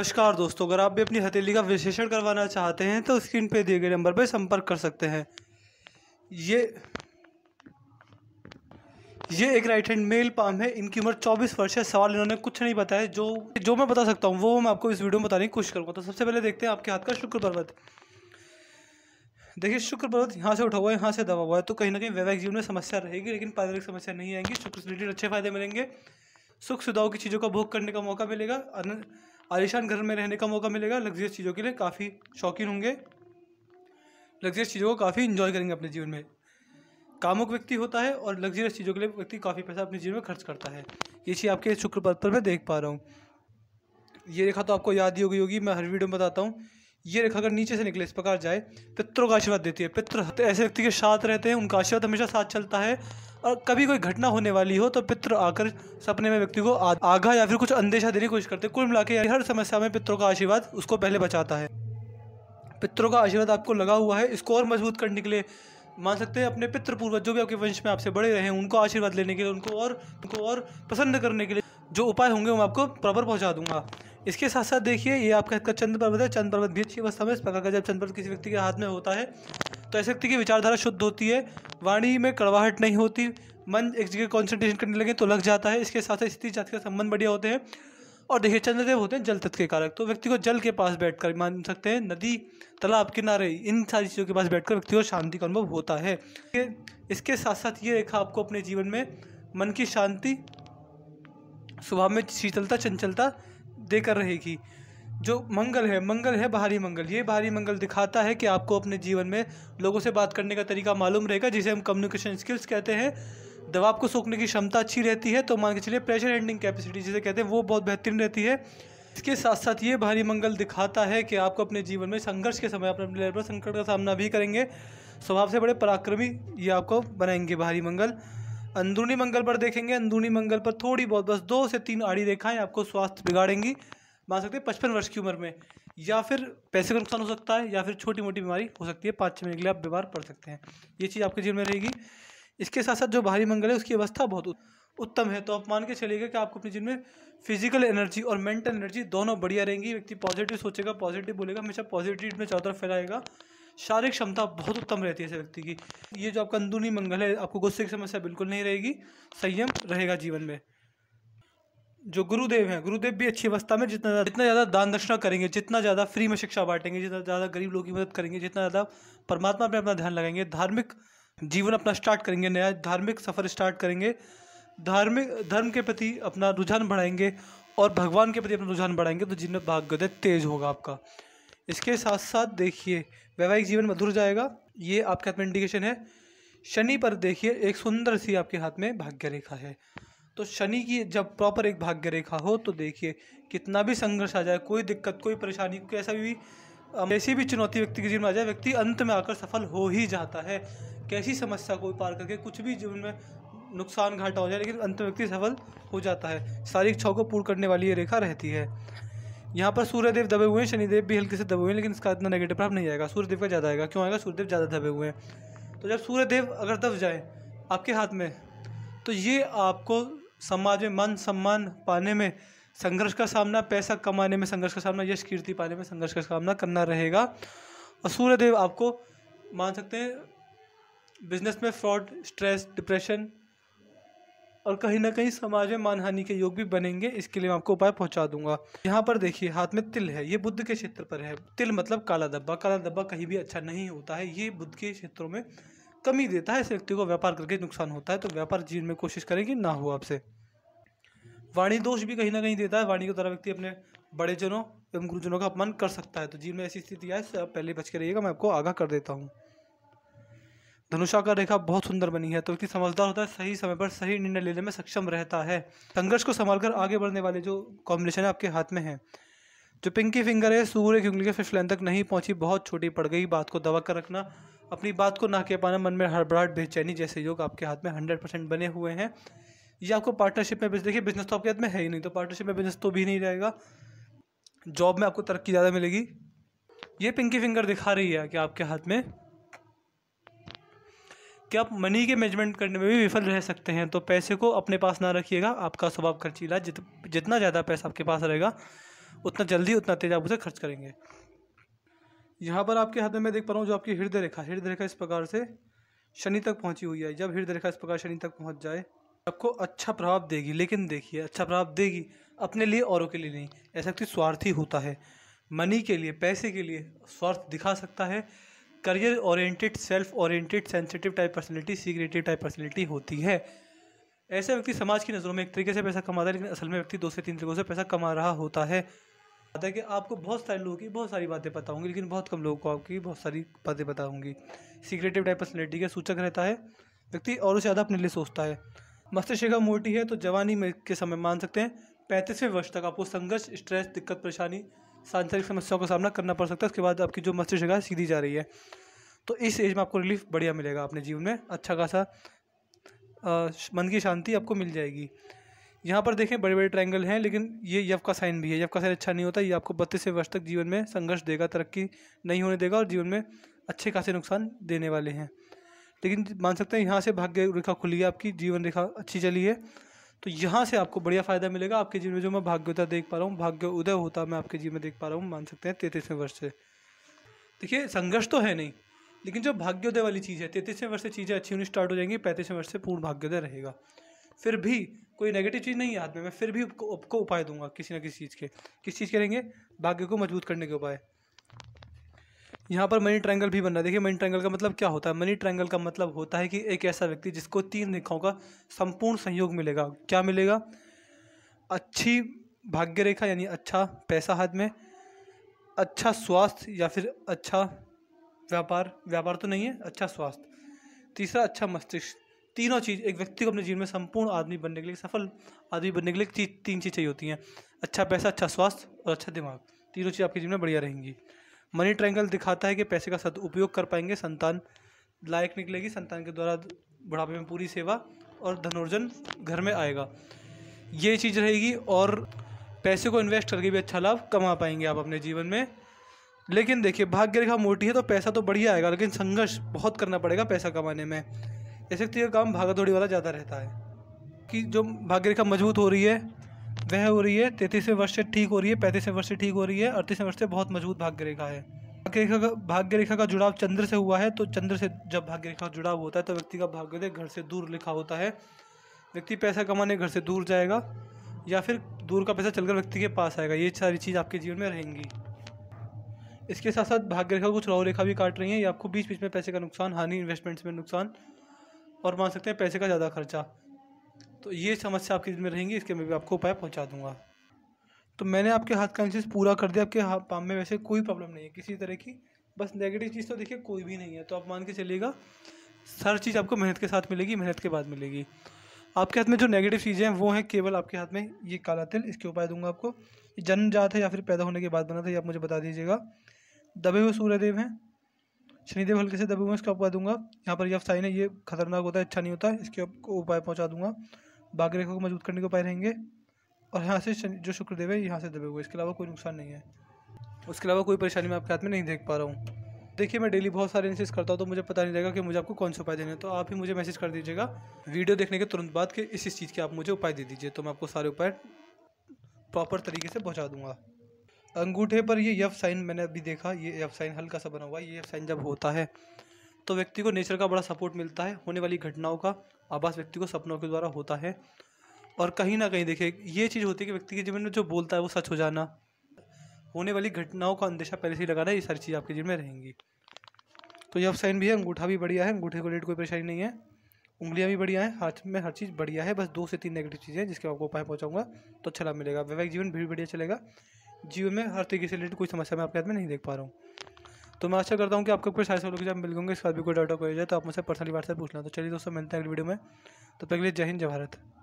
नमस्कार दोस्तों अगर आप भी अपनी हथेली का विश्लेषण करवाना चाहते हैं तो स्क्रीन पे दिए गए नंबर पर संपर्क कर सकते हैं ये ये एक राइट हैंड मेल पाम है इनकी उम्र 24 वर्ष है सवाल इन्होंने कुछ नहीं बताया जो जो मैं बता सकता हूँ वो मैं आपको इस वीडियो में बताने की कोशिश करूँगा तो सबसे पहले देखते हैं आपके हाथ का शुक्र पर्वत देखिए शुक्र पर्वत यहाँ से उठा हुआ है यहाँ से दबा हुआ है तो कहीं ना कहीं वैवाहिक जीवन में समस्या रहेगी लेकिन पारिवारिक समस्या नहीं आएंगी शुक्र से रिलेटेड अच्छे फायदे मिलेंगे सुख सुविधाओं की चीज़ों का भोग करने का मौका मिलेगा आलिशान घर में रहने का मौका मिलेगा लग्जरियस चीज़ों के लिए काफ़ी शौकीन होंगे लग्जरियस चीज़ों को काफ़ी इन्जॉय करेंगे अपने जीवन में कामुक व्यक्ति होता है और लग्जरियस चीज़ों के लिए व्यक्ति काफ़ी पैसा अपने जीवन में खर्च करता है ये चीज़ आपके शुक्र पद पर मैं देख पा रहा हूँ ये रेखा तो आपको याद ही होगी होगी मैं हर वीडियो में बताता हूँ ये रेखा अगर नीचे से निकले इस प्रकार जाए पितरों का आशीर्वाद देती है पित्र ऐसे व्यक्ति के साथ रहते हैं उनका आशीर्वाद हमेशा साथ चलता है और कभी कोई घटना होने वाली हो तो पित्र आकर सपने में व्यक्ति को आगा या फिर कुछ अंदेशा देने की कोशिश करते हैं कुल मिला के हर समस्या में पित्रों का आशीर्वाद उसको पहले बचाता है पित्रों का आशीर्वाद आपको लगा हुआ है इसको और मजबूत करने के लिए मान सकते हैं अपने पित्र पूर्वज जो भी आपके वंश में आपसे बड़े रहे हैं उनको आशीर्वाद लेने के लिए उनको और उनको और पसंद करने के लिए जो उपाय होंगे मैं आपको प्रॉपर पहुंचा दूंगा इसके साथ साथ देखिए ये आपका इसका चंद्र पर्वत है चंद्र पर्वत भी अच्छी अवस्था में इस प्रकार का जब चंद्र पर्वत किसी व्यक्ति के हाथ में होता है तो ऐसे व्यक्ति की विचारधारा शुद्ध होती है वाणी में कड़वाहट नहीं होती मन एक जगह कॉन्सेंट्रेशन करने लगे तो लग जाता है इसके साथ साथ स्थिति जाति का संबंध बढ़िया होते हैं और देखिए चंद्रदेव होते हैं जल तत्व के कारक तो व्यक्ति को जल के पास बैठकर मान सकते हैं नदी तालाब किनारे इन सारी चीज़ों के पास बैठकर व्यक्ति को शांति का अनुभव होता है इसके साथ साथ ये रेखा आपको अपने जीवन में मन की शांति स्वभाव में शीतलता चंचलता देकर रहेगी जो मंगल है मंगल है बाहरी मंगल ये बाहरी मंगल दिखाता है कि आपको अपने जीवन में लोगों से बात करने का तरीका मालूम रहेगा जिसे हम कम्युनिकेशन स्किल्स कहते हैं दबाव को सोखने की क्षमता अच्छी रहती है तो मान के चलिए प्रेशर हैंडलिंग कैपेसिटी जिसे कहते हैं वो बहुत बेहतरीन रहती है इसके साथ साथ ये भारी मंगल दिखाता है कि आपको अपने जीवन में संघर्ष के समय अपने लेबर संकट का सामना भी करेंगे स्वभाव से बड़े पराक्रमी ये आपको बनाएंगे भारी मंगल अंदरूनी मंगल पर देखेंगे अंदरूनी मंगल पर थोड़ी बहुत बस दो से तीन आड़ी रेखाएं आपको स्वास्थ्य बिगाड़ेंगी मान सकते हैं पचपन वर्ष की उम्र में या फिर पैसे का नुकसान हो सकता है या फिर छोटी मोटी बीमारी हो सकती है पाँच छः महीने के लिए आप बीमार पड़ सकते हैं ये चीज़ आपके जीवन में रहेगी इसके साथ साथ जो बाहरी मंगल है उसकी अवस्था बहुत उत्तम है तो आप मान के चलेगा कि आपको अपने जीवन में फिजिकल एनर्जी और मेंटल एनर्जी दोनों बढ़िया रहेंगी व्यक्ति पॉजिटिव सोचेगा पॉजिटिव बोलेगा हमेशा पॉजिटिव में चौथा फैलाएगा शारीरिक क्षमता बहुत उत्तम रहती है ऐसे व्यक्ति की ये जो आपका अंदरूनी मंगल है आपको गुस्से की समस्या बिल्कुल नहीं रहेगी संयम रहेगा जीवन में जो गुरुदेव हैं गुरुदेव भी अच्छी अवस्था में जितना जितना ज़्यादा दान दक्षिणा करेंगे जितना ज़्यादा फ्री में शिक्षा बांटेंगे जितना ज़्यादा गरीब लोगों की मदद करेंगे जितना ज़्यादा परमात्मा पर अपना ध्यान लगाएंगे धार्मिक जीवन अपना स्टार्ट करेंगे नया धार्मिक सफ़र स्टार्ट करेंगे धार्मिक धर्म के प्रति अपना रुझान बढ़ाएंगे और भगवान के प्रति अपना रुझान बढ़ाएंगे तो जिनमें भाग्योदय तेज होगा आपका इसके साथ साथ देखिए वैवाहिक जीवन मधुर जाएगा ये आपके हाथ में इंडिकेशन है शनि पर देखिए एक सुंदर सी आपके हाथ में भाग्य रेखा है तो शनि की जब प्रॉपर एक भाग्य रेखा हो तो देखिए कितना भी संघर्ष आ जाए कोई दिक्कत कोई परेशानी कैसा भी ऐसी भी चुनौती व्यक्ति के जीवन में आ जाए व्यक्ति अंत में आकर सफल हो ही जाता है कैसी समस्या को पार करके कुछ भी जीवन में नुकसान घाटा हो जाए लेकिन अंत में व्यक्ति सफल हो जाता है सारी इच्छाओं को पूर्ण करने वाली ये रेखा रहती है यहाँ पर सूर्यदेव दबे हुए हैं शनिदेव भी हल्के से दबे हुए हैं लेकिन इसका इतना नेगेटिव प्रभाव नहीं आएगा सूर्यदेव का ज़्यादा आएगा क्यों आएगा सूर्यदेव ज़्यादा दबे हुए हैं तो जब सूर्यदेव अगर दब जाए आपके हाथ में तो ये आपको समाज में मान सम्मान पाने में संघर्ष का सामना पैसा कमाने में संघर्ष का सामना यश कीर्ति पाने में संघर्ष का सामना करना रहेगा और सूर्यदेव आपको मान सकते हैं बिजनेस में फ्रॉड स्ट्रेस डिप्रेशन और कहीं ना कहीं समाज में मानहानि के योग भी बनेंगे इसके लिए मैं आपको उपाय पहुंचा दूंगा यहाँ पर देखिए हाथ में तिल है ये बुद्ध के क्षेत्र पर है तिल मतलब काला धब्बा काला धब्बा कहीं भी अच्छा नहीं होता है ये बुद्ध के क्षेत्रों में कमी देता है इस व्यक्ति को व्यापार करके नुकसान होता है तो व्यापार जीवन में कोशिश करें कि ना हो आपसे वाणी दोष भी कहीं ना कहीं देता है वाणी को द्वारा व्यक्ति अपने बड़े जनों एवं गुरुजनों का अपमान कर सकता है तो जीवन में ऐसी स्थिति आए पहले बच के रहिएगा मैं आपको आगाह कर देता हूँ धनुषा का रेखा बहुत सुंदर बनी है तो व्यक्ति समझदार होता है सही समय पर सही निर्णय लेने में सक्षम रहता है संघर्ष को संभालकर आगे बढ़ने वाले जो कॉम्बिनेशन है आपके हाथ में है जो पिंकी फिंगर है सूर्य की उंगली के फिफ्थ लाइन तक नहीं पहुंची बहुत छोटी पड़ गई बात को दबा कर रखना अपनी बात को ना कह पाना मन में हड़बड़ाहट बेचैनी जैसे योग आपके हाथ में हंड्रेड परसेंट बने हुए हैं ये आपको पार्टनरशिप में देखिए बिजनेस तो आपके हाथ में है ही नहीं तो पार्टनरशिप में बिजनेस तो भी नहीं रहेगा जॉब में आपको तरक्की ज़्यादा मिलेगी ये पिंकी फिंगर दिखा रही है कि आपके हाथ में कि आप मनी के मैनेजमेंट करने में भी विफल रह सकते हैं तो पैसे को अपने पास ना रखिएगा आपका स्वभाव खर्चीला जित जितना ज़्यादा पैसा आपके पास रहेगा उतना जल्दी उतना तेज आप उसे खर्च करेंगे यहाँ पर आपके हाथ में मैं देख पा रहा हूँ जो आपकी हृदय रेखा हृदय रेखा इस प्रकार से शनि तक पहुँची हुई है जब हृदय रेखा इस प्रकार शनि तक पहुँच जाए आपको अच्छा प्रभाव देगी लेकिन देखिए अच्छा प्रभाव देगी अपने लिए औरों के लिए नहीं ऐसा व्यक्ति स्वार्थी होता है मनी के लिए पैसे के लिए स्वार्थ दिखा सकता है career oriented self oriented sensitive type personality secretive type personality होती है ऐसा व्यक्ति समाज की नज़रों में एक तरीके से पैसा कमाता है लेकिन असल में व्यक्ति दो से तीन तरीकों से पैसा कमा रहा होता है हालांकि आपको बहुत सारे लोगों की बहुत सारी बातें पता होंगी लेकिन बहुत कम लोगों को आपकी बहुत सारी बातें पता होंगी सीक्रेटिव टाइप पर्सनैलिटी का सूचक रहता है व्यक्ति और उसे ज़्यादा अपने लिए सोचता है मस्तिष्क मोटी है तो जवानी में के समय मान सकते हैं पैंतीसवें वर्ष तक आपको संघर्ष स्ट्रेस दिक्कत परेशानी सांसारिक समस्याओं का सामना करना पड़ सकता है उसके बाद आपकी जो मस्तिष्क है सीधी जा रही है तो इस एज में आपको रिलीफ बढ़िया मिलेगा अपने जीवन में अच्छा खासा मन की शांति आपको मिल जाएगी यहाँ पर देखें बड़े बड़े ट्रायंगल हैं लेकिन ये यव का साइन भी है यव का साइन अच्छा नहीं होता ये आपको बत्तीस वर्ष तक जीवन में संघर्ष देगा तरक्की नहीं होने देगा और जीवन में अच्छे खासे नुकसान देने वाले हैं लेकिन मान सकते हैं यहाँ से भाग्य रेखा खुली है आपकी जीवन रेखा अच्छी चली है तो यहाँ से आपको बढ़िया फ़ायदा मिलेगा आपके जीवन में जो मैं भाग्योदय देख पा रहा हूँ भाग्य उदय होता मैं आपके जीवन में देख पा रहा हूँ मान सकते हैं तैतीसवें वर्ष से देखिए संघर्ष तो है नहीं लेकिन जो भाग्योदय वाली चीज़ है तैतीसवें वर्ष से चीज़ें अच्छी होनी स्टार्ट हो जाएंगी पैंतीसवें वर्ष से पूर्ण भाग्योदय रहेगा फिर भी कोई नेगेटिव चीज़ नहीं याद में मैं फिर भी आपको उपाय दूंगा किसी ना किसी चीज़ के किस चीज़ के रहेंगे भाग्य को मजबूत करने के उपाय यहाँ पर मनी ट्रायंगल भी बन रहा है देखिए मनी ट्रायंगल का मतलब क्या होता है मनी ट्रायंगल का मतलब होता है कि एक ऐसा व्यक्ति जिसको तीन रेखाओं का संपूर्ण संयोग मिलेगा क्या मिलेगा अच्छी भाग्य रेखा यानी अच्छा पैसा हाथ में अच्छा स्वास्थ्य या फिर अच्छा व्यापार व्यापार तो नहीं है अच्छा स्वास्थ्य तीसरा अच्छा मस्तिष्क तीनों चीज़ एक व्यक्ति को अपने जीवन में संपूर्ण आदमी बनने के लिए सफल आदमी बनने के लिए तीन चीज़ चाहिए होती हैं अच्छा पैसा अच्छा स्वास्थ्य और अच्छा दिमाग तीनों चीज़ आपके जीवन में बढ़िया रहेंगी मनी ट्रैंगल दिखाता है कि पैसे का सदउपयोग कर पाएंगे संतान लायक निकलेगी संतान के द्वारा बुढ़ापे में पूरी सेवा और धनोर्जन घर में आएगा ये चीज़ रहेगी और पैसे को इन्वेस्ट करके भी अच्छा लाभ कमा पाएंगे आप अपने जीवन में लेकिन देखिए भाग्य रेखा मोटी है तो पैसा तो बढ़िया आएगा लेकिन संघर्ष बहुत करना पड़ेगा पैसा कमाने में ऐसे का काम भागा दौड़ी वाला ज़्यादा रहता है कि जो भाग्य रेखा मजबूत हो रही है वह हो रही है तैतीसवें वर्ष से ठीक हो रही है पैंतीसवें वर्ष से ठीक हो रही है अड़तीसवें वर्ष से बहुत मजबूत भाग्य रेखा है भाग्य रेखा का भाग्य रेखा का जुड़ाव चंद्र से हुआ है तो चंद्र से जब भाग्य रेखा का जुड़ाव होता है तो व्यक्ति का भाग्योदय घर से दूर लिखा होता है व्यक्ति पैसा कमाने घर से दूर जाएगा या फिर दूर का पैसा चलकर व्यक्ति के पास आएगा ये सारी चीज़ आपके जीवन में रहेंगी इसके साथ साथ भाग्य रेखा कुछ राहु रेखा भी काट रही है ये आपको बीच बीच में पैसे का नुकसान हानि इन्वेस्टमेंट्स में नुकसान और मान सकते हैं पैसे का ज़्यादा खर्चा तो ये समस्या आपके दिल में रहेंगी इसके मैं भी आपको उपाय पहुँचा दूँगा तो मैंने आपके हाथ का एनालिसिस पूरा कर दिया आपके हाथ पाम में वैसे कोई प्रॉब्लम नहीं है किसी तरह की बस नेगेटिव चीज़ तो देखिए कोई भी नहीं है तो आप मान के चलिएगा हर चीज़ आपको मेहनत के साथ मिलेगी मेहनत के बाद मिलेगी आपके हाथ में जो नेगेटिव चीज़ें हैं वो हैं केवल आपके हाथ में ये काला तिल इसके उपाय दूंगा आपको जन्मजात है या फिर पैदा होने के बाद बना था ये आप मुझे बता दीजिएगा दबे हुए सूर्यदेव हैं शनिदेव हल्के से दबे हुए इसका उपाय दूंगा यहाँ पर यह साइन है ये खतरनाक होता है अच्छा नहीं होता इसके आपको उपाय पहुँचा दूंगा बाघ रेखा को मजबूत करने के उपाय रहेंगे और यहाँ से जो शुक्रदेव है यहाँ से दबे हुए इसके अलावा कोई नुकसान नहीं है उसके अलावा कोई परेशानी मैं आपके हाथ में नहीं देख पा रहा हूँ देखिए मैं डेली बहुत सारे एनालिसिस करता हूँ तो मुझे पता नहीं रहेगा कि मुझे आपको कौन से उपाय देने हैं तो आप ही मुझे मैसेज कर दीजिएगा वीडियो देखने के तुरंत बाद कि इस इस चीज़ के आप मुझे उपाय दे दीजिए तो मैं आपको सारे उपाय प्रॉपर तरीके से पहुँचा दूंगा अंगूठे पर ये यफ साइन मैंने अभी देखा ये यफ साइन हल्का सा बना हुआ है ये यफ साइन जब होता है तो व्यक्ति को नेचर का बड़ा सपोर्ट मिलता है होने वाली घटनाओं का आभास व्यक्ति को सपनों के द्वारा होता है और कहीं ना कहीं देखिए ये चीज़ होती है कि व्यक्ति के जीवन में जो बोलता है वो सच हो जाना होने वाली घटनाओं का अंदेशा पहले से ही लगाना ये सारी चीज़ आपके जीवन में रहेंगी तो ये साइन भी है अंगूठा भी बढ़िया है अंगूठे को रिलेटेड कोई परेशानी नहीं है उंगलियां भी बढ़िया हैं हाथ में हर चीज़ बढ़िया है बस दो से तीन नेगेटिव चीज़ें हैं जिसके आपको उपाय पहुंचाऊंगा तो अच्छा लाभ मिलेगा वैवाहिक जीवन भी बढ़िया चलेगा जीवन में हर तरीके से रिलेटेड कोई समस्या मैं आपके हाथ में नहीं देख पा रहा हूँ तो मैं आशा करता हूँ कि आपको कुछ सारे लोग जब मिल गएंगे इस भी कोई डाउट हो जाए तो आप मुझसे पर्सनली व्हाट्सएप पूछना तो चलिए दोस्तों मिलते हैं अगली वीडियो में तो पहले जय हिंद जय भारत